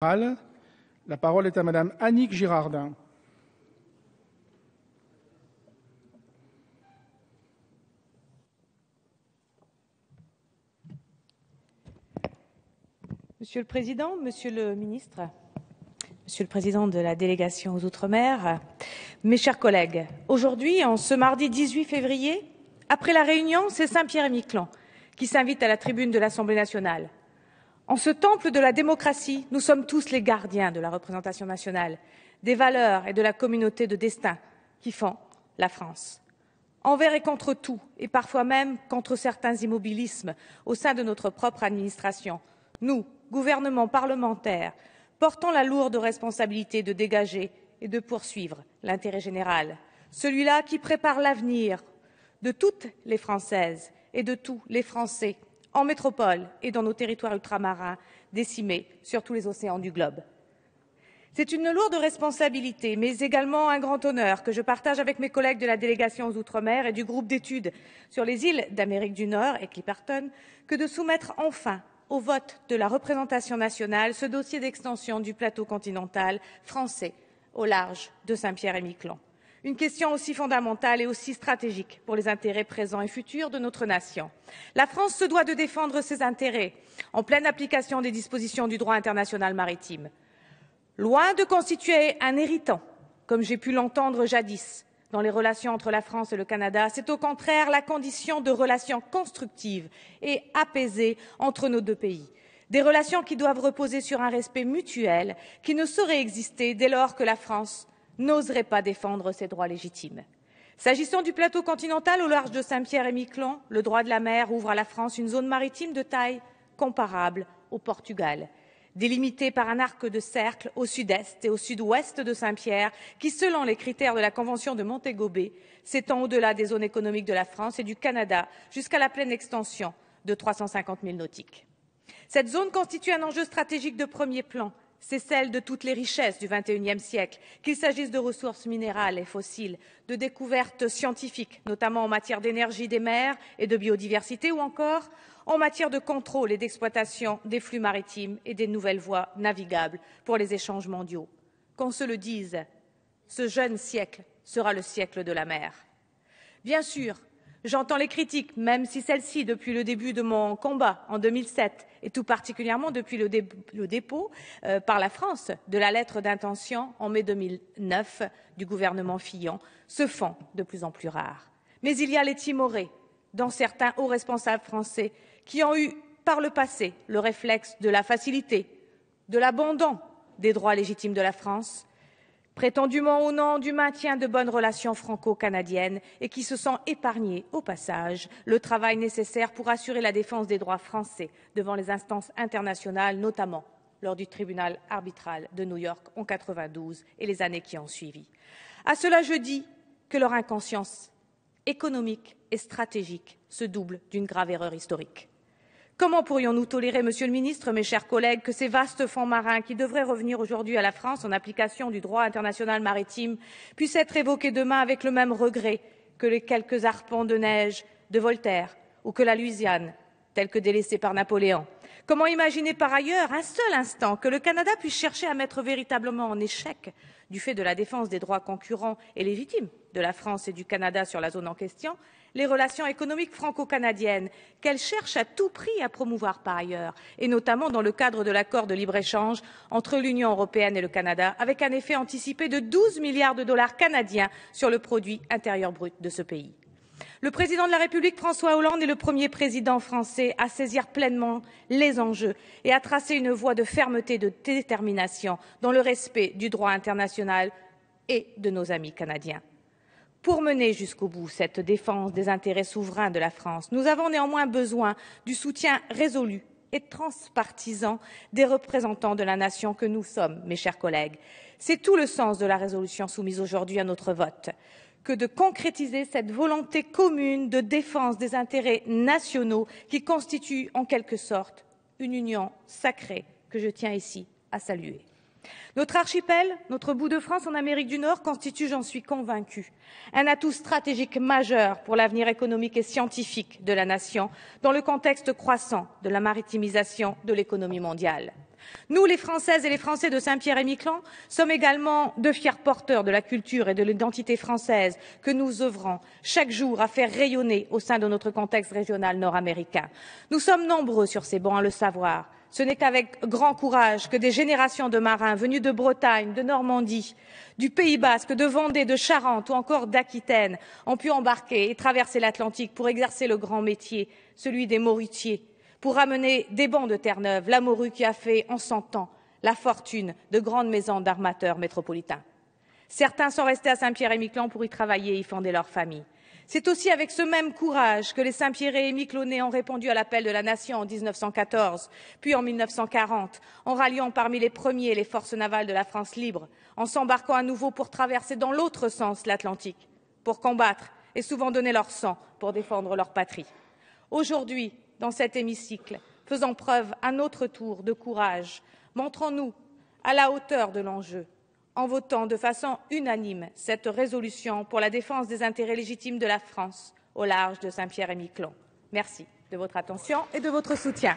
La parole est à madame Annick Girardin. Monsieur le président, monsieur le ministre, monsieur le président de la délégation aux Outre-mer, mes chers collègues, aujourd'hui, en ce mardi 18 février, après la Réunion, c'est Saint-Pierre-et-Miquelon qui s'invite à la tribune de l'Assemblée nationale. En ce temple de la démocratie, nous sommes tous les gardiens de la représentation nationale, des valeurs et de la communauté de destin qui font la France. Envers et contre tout, et parfois même contre certains immobilismes au sein de notre propre administration, nous, gouvernement parlementaire, portons la lourde responsabilité de dégager et de poursuivre l'intérêt général, celui-là qui prépare l'avenir de toutes les Françaises et de tous les Français en métropole et dans nos territoires ultramarins décimés sur tous les océans du globe. C'est une lourde responsabilité, mais également un grand honneur que je partage avec mes collègues de la délégation aux Outre-mer et du groupe d'études sur les îles d'Amérique du Nord et Clipperton que de soumettre enfin au vote de la représentation nationale ce dossier d'extension du plateau continental français au large de Saint-Pierre-et-Miquelon une question aussi fondamentale et aussi stratégique pour les intérêts présents et futurs de notre nation. La France se doit de défendre ses intérêts en pleine application des dispositions du droit international maritime. Loin de constituer un héritant, comme j'ai pu l'entendre jadis dans les relations entre la France et le Canada, c'est au contraire la condition de relations constructives et apaisées entre nos deux pays. Des relations qui doivent reposer sur un respect mutuel qui ne saurait exister dès lors que la France n'oserait pas défendre ses droits légitimes. S'agissant du plateau continental au large de Saint-Pierre et Miquelon, le droit de la mer ouvre à la France une zone maritime de taille comparable au Portugal, délimitée par un arc de cercle au sud-est et au sud-ouest de Saint-Pierre, qui, selon les critères de la Convention de Montego s'étend au-delà des zones économiques de la France et du Canada jusqu'à la pleine extension de 350 000 nautiques. Cette zone constitue un enjeu stratégique de premier plan c'est celle de toutes les richesses du XXIe siècle, qu'il s'agisse de ressources minérales et fossiles, de découvertes scientifiques, notamment en matière d'énergie des mers et de biodiversité, ou encore en matière de contrôle et d'exploitation des flux maritimes et des nouvelles voies navigables pour les échanges mondiaux. Qu'on se le dise, ce jeune siècle sera le siècle de la mer. Bien sûr, J'entends les critiques, même si celles-ci, depuis le début de mon combat en 2007, et tout particulièrement depuis le, dépôt euh, par la France de la lettre d'intention en mai 2009 du gouvernement Fillon, se font de plus en plus rares. Mais il y a les Timorés, dans certains hauts responsables français, qui ont eu par le passé le réflexe de la facilité, de l'abandon des droits légitimes de la France prétendument au nom du maintien de bonnes relations franco-canadiennes et qui se sent épargné, au passage, le travail nécessaire pour assurer la défense des droits français devant les instances internationales, notamment lors du tribunal arbitral de New York en 92 et les années qui ont suivi. À cela, je dis que leur inconscience économique et stratégique se double d'une grave erreur historique. Comment pourrions-nous tolérer, monsieur le ministre, mes chers collègues, que ces vastes fonds marins, qui devraient revenir aujourd'hui à la France en application du droit international maritime, puissent être évoqués demain avec le même regret que les quelques arpents de neige de Voltaire ou que la Louisiane, telle que délaissée par Napoléon Comment imaginer par ailleurs un seul instant que le Canada puisse chercher à mettre véritablement en échec, du fait de la défense des droits concurrents et légitimes de la France et du Canada sur la zone en question, les relations économiques franco-canadiennes, qu'elle cherche à tout prix à promouvoir par ailleurs, et notamment dans le cadre de l'accord de libre-échange entre l'Union européenne et le Canada, avec un effet anticipé de 12 milliards de dollars canadiens sur le produit intérieur brut de ce pays. Le président de la République, François Hollande, est le premier président français à saisir pleinement les enjeux et à tracer une voie de fermeté et de détermination dans le respect du droit international et de nos amis canadiens. Pour mener jusqu'au bout cette défense des intérêts souverains de la France, nous avons néanmoins besoin du soutien résolu et transpartisan des représentants de la nation que nous sommes, mes chers collègues. C'est tout le sens de la résolution soumise aujourd'hui à notre vote que de concrétiser cette volonté commune de défense des intérêts nationaux qui constitue en quelque sorte une union sacrée que je tiens ici à saluer. Notre archipel, notre bout de France en Amérique du Nord constitue, j'en suis convaincue, un atout stratégique majeur pour l'avenir économique et scientifique de la nation, dans le contexte croissant de la maritimisation de l'économie mondiale. Nous, les Françaises et les Français de Saint-Pierre-et-Miquelon, sommes également de fiers porteurs de la culture et de l'identité française que nous œuvrons chaque jour à faire rayonner au sein de notre contexte régional nord-américain. Nous sommes nombreux sur ces bancs à le savoir. Ce n'est qu'avec grand courage que des générations de marins venus de Bretagne, de Normandie, du Pays basque, de Vendée, de Charente ou encore d'Aquitaine ont pu embarquer et traverser l'Atlantique pour exercer le grand métier, celui des morutiers, pour amener des bancs de Terre-Neuve, la morue qui a fait en cent ans la fortune de grandes maisons d'armateurs métropolitains. Certains sont restés à Saint-Pierre-et-Miquelon pour y travailler et y fonder leur famille. C'est aussi avec ce même courage que les Saint-Pierre-et-Miquelonais ont répondu à l'appel de la nation en 1914, puis en 1940, en ralliant parmi les premiers les forces navales de la France libre, en s'embarquant à nouveau pour traverser dans l'autre sens l'Atlantique, pour combattre et souvent donner leur sang pour défendre leur patrie. Aujourd'hui, dans cet hémicycle, faisant preuve à notre tour de courage, montrons-nous à la hauteur de l'enjeu en votant de façon unanime cette résolution pour la défense des intérêts légitimes de la France au large de Saint-Pierre-et-Miquelon. Merci de votre attention et de votre soutien.